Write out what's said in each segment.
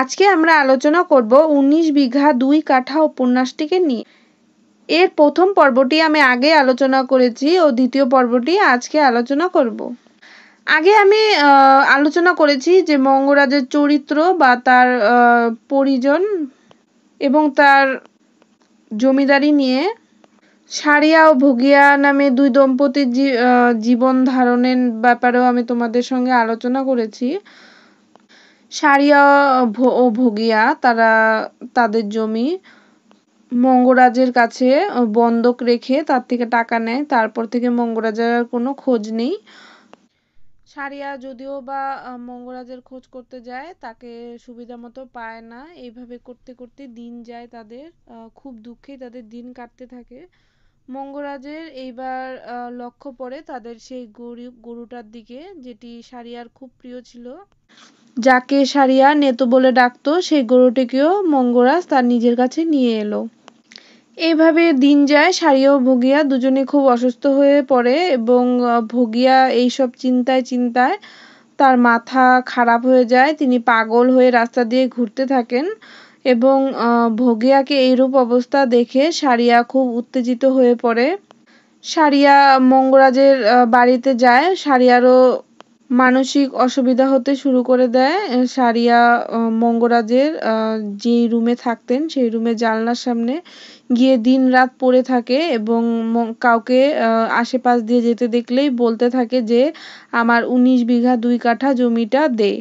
আজকে আমরা আলোচনা করব ১৯ বিঘা দুই কাঠা উপন্যাসটিকে নিয়ে এর প্রথম পর্বটি আমি আগে আলোচনা করেছি ও দ্বিতীয় পর্বটি আজকে আলোচনা করব আগে আমি আলোচনা করেছি যে মঙ্গরাজের চরিত্র বা তার পরিজন এবং তার জমিদারি নিয়ে সারিয়া ও ভুগিয়া নামে দুই দম্পতির জীবন ধারণের ব্যাপারেও আমি তোমাদের সঙ্গে আলোচনা করেছি সারিয়া ও ভোগিয়া তারা তাদের জমি মঙ্গরাজের কাছে বন্ধক রেখে তার থেকে টাকা নেয় তারপর থেকে মঙ্গরাজের আর কোনো খোঁজ নেই সারিয়া যদিও বা মঙ্গরাজের খোঁজ করতে যায় তাকে সুবিধা মতো পায় না এইভাবে করতে করতে দিন যায় তাদের খুব দুঃখে তাদের দিন কাটতে থাকে মঙ্গরাজের এইবার লক্ষ্য পড়ে তাদের সেই গরু গরুটার দিকে যেটি সারিয়ার খুব প্রিয় ছিল যাকে সারিয়া নেতো বলে ডাকত সেই গরুটিকেও মঙ্গরাজ তার নিজের কাছে নিয়ে এলো এভাবে দিন যায় সারিয়া ও ভুগিয়া দুজনে খুব অসুস্থ হয়ে পড়ে এবং ভুগিয়া এইসব চিন্তায় চিন্তায় তার মাথা খারাপ হয়ে যায় তিনি পাগল হয়ে রাস্তা দিয়ে ঘুরতে থাকেন এবং ভোগিয়াকে এইরূপ অবস্থা দেখে সারিয়া খুব উত্তেজিত হয়ে পড়ে সারিয়া মঙ্গরাজের বাড়িতে যায় সারিয়ারও মানসিক অসুবিধা হতে শুরু করে দেয় সারিয়া মঙ্গরাজের যেই রুমে থাকতেন সেই রুমে জানলার সামনে গিয়ে দিন রাত পড়ে থাকে এবং কাউকে আশেপাশ দিয়ে যেতে দেখলেই বলতে থাকে যে আমার উনিশ বিঘা দুই কাঠা জমিটা দে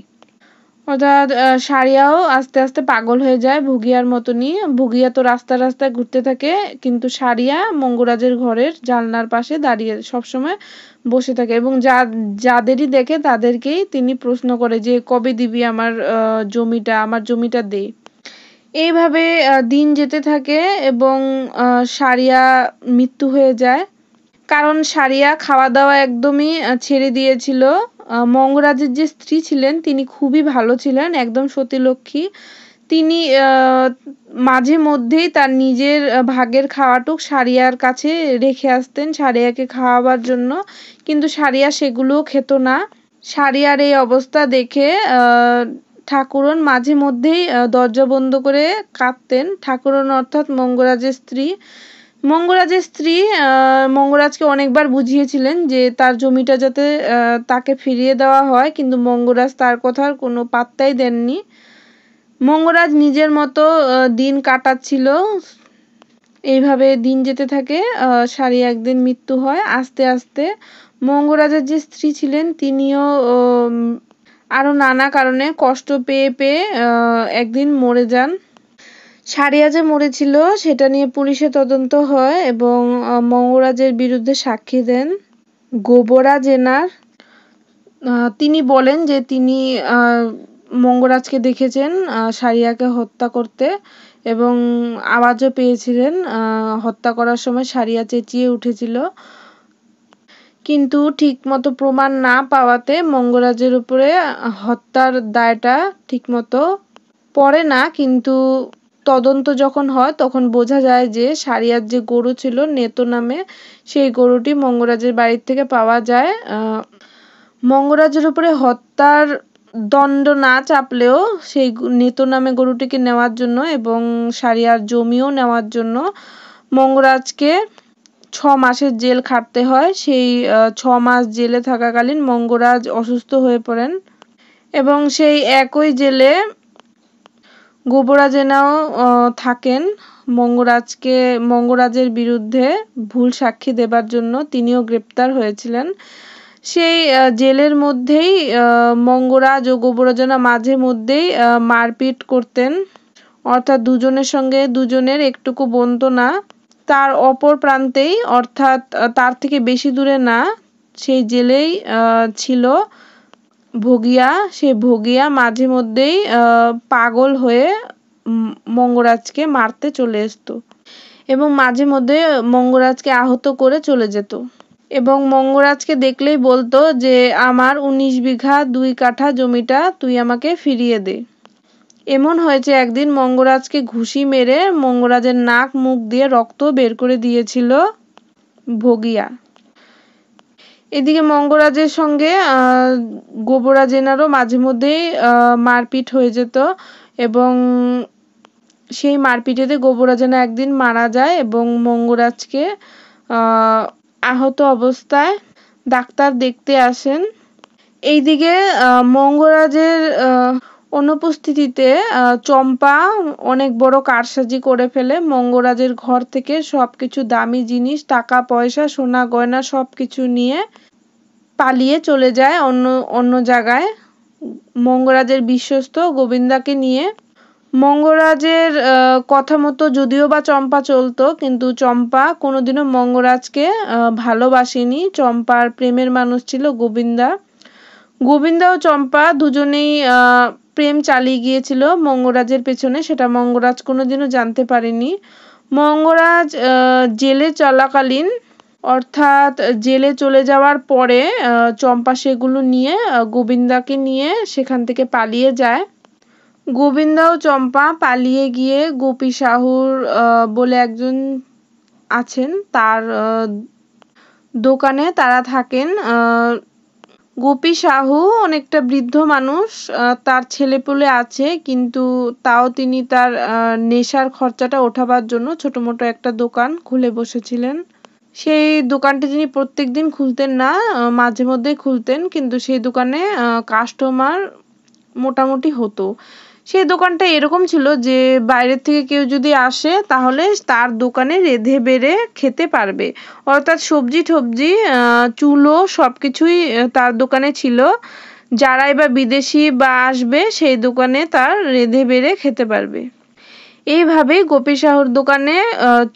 অর্থাৎ সারিয়াও আস্তে আস্তে পাগল হয়ে যায় ভুগিয়ার মতনই ভুগিয়া তো রাস্তা রাস্তায় ঘুরতে থাকে কিন্তু সারিয়া মঙ্গরাজের ঘরের জানলার পাশে দাঁড়িয়ে সবসময় বসে থাকে এবং যা যাদেরই দেখে তাদেরকেই তিনি প্রশ্ন করে যে কবে দিবি আমার জমিটা আমার জমিটা দে এইভাবে দিন যেতে থাকে এবং সারিয়া মৃত্যু হয়ে যায় কারণ সারিয়া খাওয়া দাওয়া একদমই ছেড়ে দিয়েছিল মঙ্গরাজের যে স্ত্রী ছিলেন তিনি খুবই ভালো ছিলেন একদম সতীলক্ষ্মী তিনি মাঝে মধ্যেই তার নিজের ভাগের খাওয়াটুক সারিয়ার কাছে রেখে আসতেন সারিয়াকে খাওয়াবার জন্য কিন্তু সারিয়া সেগুলো খেত না সারিয়ার এই অবস্থা দেখে ঠাকুরন মাঝে মধ্যেই দরজা বন্ধ করে কাঁদতেন ঠাকুরন অর্থাৎ মঙ্গরাজের স্ত্রী মঙ্গরাজের স্ত্রী মঙ্গরাজকে অনেকবার বুঝিয়েছিলেন যে তার জমিটা যাতে তাকে ফিরিয়ে দেওয়া হয় কিন্তু মঙ্গরাজ তার কথার কোনো পাত্তাই দেননি মঙ্গরাজ নিজের মতো দিন কাটাচ্ছিল এইভাবে দিন যেতে থাকে সারি একদিন মৃত্যু হয় আস্তে আস্তে মঙ্গরাজের যে স্ত্রী ছিলেন তিনিও আরও নানা কারণে কষ্ট পেয়ে পেয়ে একদিন মরে যান সারিয়া যে মরেছিল সেটা নিয়ে পুলিশে তদন্ত হয় এবং মঙ্গরাজের বিরুদ্ধে সাক্ষী দেন গোবরা জেনার তিনি বলেন যে তিনি মঙ্গরাজকে দেখেছেন সারিয়াকে হত্যা করতে এবং আওয়াজও পেয়েছিলেন হত্যা করার সময় সারিয়া চেঁচিয়ে উঠেছিল কিন্তু ঠিকমতো প্রমাণ না পাওয়াতে মঙ্গরাজের উপরে হত্যার দায়টা ঠিকমতো পড়ে না কিন্তু তদন্ত যখন হয় তখন বোঝা যায় যে সারিয়ার যে গরু ছিল নেতো নামে সেই গরুটি মঙ্গরাজের বাড়ির থেকে পাওয়া যায় মঙ্গরাজের উপরে হত্যার দণ্ড না চাপলেও সেই নেতো নামে গরুটিকে নেওয়ার জন্য এবং সারিয়ার জমিও নেওয়ার জন্য মঙ্গরাজকে ছ মাসের জেল খাটতে হয় সেই ছ মাস জেলে থাকাকালীন মঙ্গরাজ অসুস্থ হয়ে পড়েন এবং সেই একই জেলে গোবরাজেনাও থাকেন মঙ্গরাজকে মঙ্গরাজের বিরুদ্ধে ভুল সাক্ষী দেবার জন্য তিনিও গ্রেপ্তার হয়েছিলেন সেই জেলের মধ্যেই মঙ্গরাজ ও গোবরাজনা মাঝে মধ্যেই মারপিট করতেন অর্থাৎ দুজনের সঙ্গে দুজনের একটুকু বনত না তার অপর প্রান্তেই অর্থাৎ তার থেকে বেশি দূরে না সেই জেলেই ছিল ভোগিয়া সে ভোগিয়া মাঝে মধ্যেই পাগল হয়ে মঙ্গরাজকে মারতে চলে আসত এবং মাঝে মধ্যে মঙ্গরাজকে আহত করে চলে যেত এবং মঙ্গরাজকে দেখলেই বলতো যে আমার উনিশ বিঘা দুই কাঠা জমিটা তুই আমাকে ফিরিয়ে দে এমন হয়েছে একদিন মঙ্গরাজকে ঘুষি মেরে মঙ্গরাজের নাক মুখ দিয়ে রক্ত বের করে দিয়েছিল ভোগিয়া এদিকে মঙ্গরাজের সঙ্গে গোবরা জেনারও মাঝে মধ্যেই মারপিট হয়ে যেত এবং সেই মারপিটেতে জেনা একদিন মারা যায় এবং মঙ্গরাজকে আহত অবস্থায় ডাক্তার দেখতে আসেন এইদিকে মঙ্গরাজের অনুপস্থিতিতে চম্পা অনেক বড় কারসাজি করে ফেলে মঙ্গরাজের ঘর থেকে সব কিছু দামি জিনিস টাকা পয়সা সোনা গয়না সব কিছু নিয়ে পালিয়ে চলে যায় অন্য অন্য জায়গায় মঙ্গরাজের বিশ্বস্ত গোবিন্দাকে নিয়ে মঙ্গরাজের কথা মতো যদিও বা চম্পা চলতো কিন্তু চম্পা কোনোদিনও মঙ্গরাজকে ভালোবাসেনি চম্পার প্রেমের মানুষ ছিল গোবিন্দা গোবিন্দা ও চম্পা দুজনেই প্রেম চালিয়ে গিয়েছিল মঙ্গরাজের পেছনে সেটা মঙ্গরাজ কোনোদিনও জানতে পারেনি মঙ্গরাজ জেলে চলাকালীন অর্থাৎ জেলে চলে যাওয়ার পরে চম্পা সেগুলো নিয়ে গোবিন্দাকে নিয়ে সেখান থেকে পালিয়ে যায় গোবিন্দা ও চম্পা পালিয়ে গিয়ে গোপী সাহুর বলে একজন আছেন তার দোকানে তারা থাকেন গোপী সাহু অনেকটা বৃদ্ধ মানুষ তার ছেলেপুলে আছে কিন্তু তাও তিনি তার নেশার খরচাটা ওঠাবার জন্য ছোটো মোটো একটা দোকান খুলে বসেছিলেন সেই দোকানটি তিনি প্রত্যেক দিন খুলতেন না মাঝে মধ্যেই খুলতেন কিন্তু সেই দোকানে কাস্টমার মোটামুটি হতো সেই দোকানটা এরকম ছিল যে বাইরের থেকে কেউ যদি আসে তাহলে তার দোকানে রেঁধে বেড়ে খেতে পারবে অর্থাৎ সবজি টবজি চুলো সব কিছুই তার দোকানে ছিল যারাই বা বিদেশি বা আসবে সেই দোকানে তার রেঁধে বেড়ে খেতে পারবে এইভাবেই গোপী সাহুর দোকানে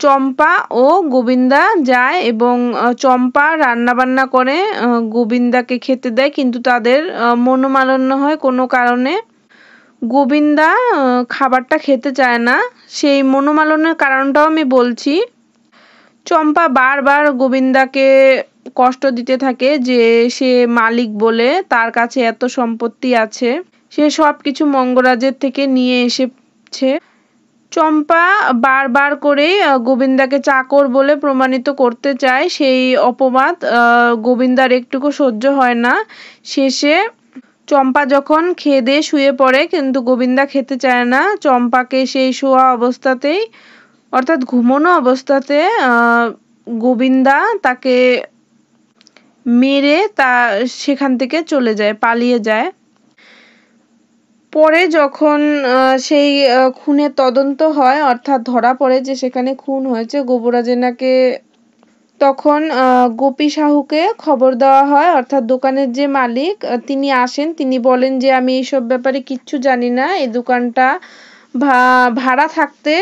চম্পা ও গোবিন্দা যায় এবং চম্পা রান্নাবান্না করে গোবিন্দাকে খেতে দেয় কিন্তু তাদের মনোমালন্য হয় কোনো কারণে গোবিন্দা খাবারটা খেতে চায় না সেই মনোমালনের কারণটাও আমি বলছি চম্পা বারবার গোবিন্দাকে কষ্ট দিতে থাকে যে সে মালিক বলে তার কাছে এত সম্পত্তি আছে সে সব কিছু মঙ্গরাজের থেকে নিয়ে এসেছে চম্পা বারবার করেই গোবিন্দাকে চাকর বলে প্রমাণিত করতে চায় সেই অপবাদ গোবিন্দার একটুকু সহ্য হয় না শেষে চম্পা যখন খেয়ে দিয়ে শুয়ে পড়ে কিন্তু গোবিন্দা খেতে চায় না চম্পাকে সেই শোয়া অবস্থাতেই অর্থাৎ ঘুমনো অবস্থাতে গোবিন্দা তাকে মেরে তা সেখান থেকে চলে যায় পালিয়ে যায় পরে যখন সেই খুনের তদন্ত হয় অর্থাৎ ধরা পড়ে যে সেখানে খুন হয়েছে গোবরাজেনাকে তখন গোপী সাহুকে খবর দেওয়া হয় অর্থাৎ দোকানের যে মালিক তিনি আসেন তিনি বলেন যে আমি এইসব ব্যাপারে কিচ্ছু জানি না এই দোকানটা ভাড়া থাকতে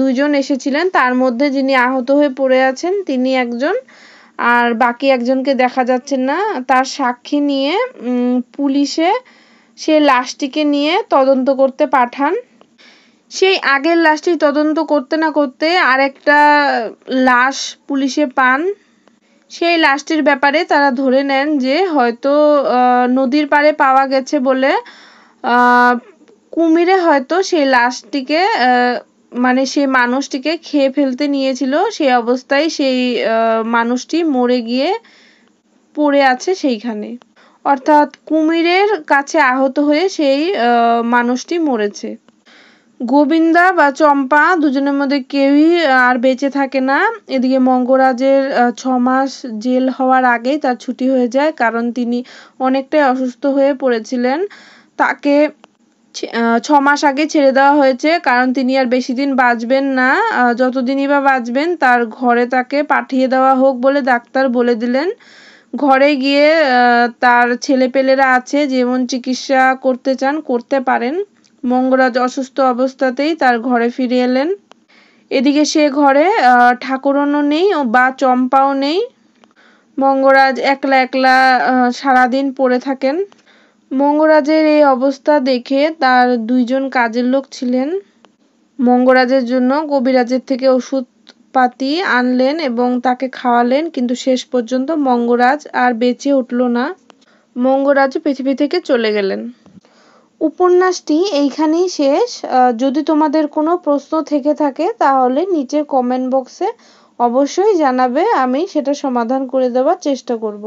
দুইজন এসেছিলেন তার মধ্যে যিনি আহত হয়ে পড়ে আছেন তিনি একজন আর বাকি একজনকে দেখা যাচ্ছে না তার সাক্ষী নিয়ে পুলিশে সে লাশটিকে নিয়ে তদন্ত করতে পাঠান সেই আগের লাশটি তদন্ত করতে না করতে আর একটা লাশ পুলিশে পান সেই লাশটির ব্যাপারে তারা ধরে নেন যে হয়তো নদীর পাড়ে পাওয়া গেছে বলে কুমিরে হয়তো সেই লাশটিকে মানে সেই মানুষটিকে খেয়ে ফেলতে নিয়েছিল সেই অবস্থায় সেই মানুষটি মরে গিয়ে পড়ে আছে সেইখানে অর্থাৎ কুমিরের কাছে আহত হয়ে সেই মানুষটি মরেছে গোবিন্দা বা চম্পা দুজনের মধ্যে কেউই আর বেঁচে থাকে না এদিকে মঙ্গরাজের ছ মাস জেল হওয়ার আগেই তার ছুটি হয়ে যায় কারণ তিনি অনেকটাই অসুস্থ হয়ে পড়েছিলেন তাকে ছ মাস আগে ছেড়ে দেওয়া হয়েছে কারণ তিনি আর বেশি দিন বাঁচবেন না যতদিনই বা বাঁচবেন তার ঘরে তাকে পাঠিয়ে দেওয়া হোক বলে ডাক্তার বলে দিলেন ঘরে গিয়ে তার ছেলেপেলেরা আছে যেমন চিকিৎসা করতে চান করতে পারেন মঙ্গরাজ অসুস্থ অবস্থাতেই তার ঘরে ফিরে এলেন এদিকে সে ঘরে ঠাকুরনও নেই বা চম্পাও নেই মঙ্গরাজ একলা একলা সারাদিন পড়ে থাকেন মঙ্গরাজের এই অবস্থা দেখে তার দুইজন কাজের লোক ছিলেন মঙ্গরাজের জন্য কবিরাজের থেকে ওষুধ পাতি আনলেন এবং তাকে খাওয়ালেন কিন্তু শেষ পর্যন্ত মঙ্গরাজ আর বেঁচে উঠল না মঙ্গরাজ পৃথিবী থেকে চলে গেলেন উপন্যাসটি এইখানেই শেষ যদি তোমাদের কোনো প্রশ্ন থেকে থাকে তাহলে নিচের কমেন্ট বক্সে অবশ্যই জানাবে আমি সেটা সমাধান করে দেওয়ার চেষ্টা করব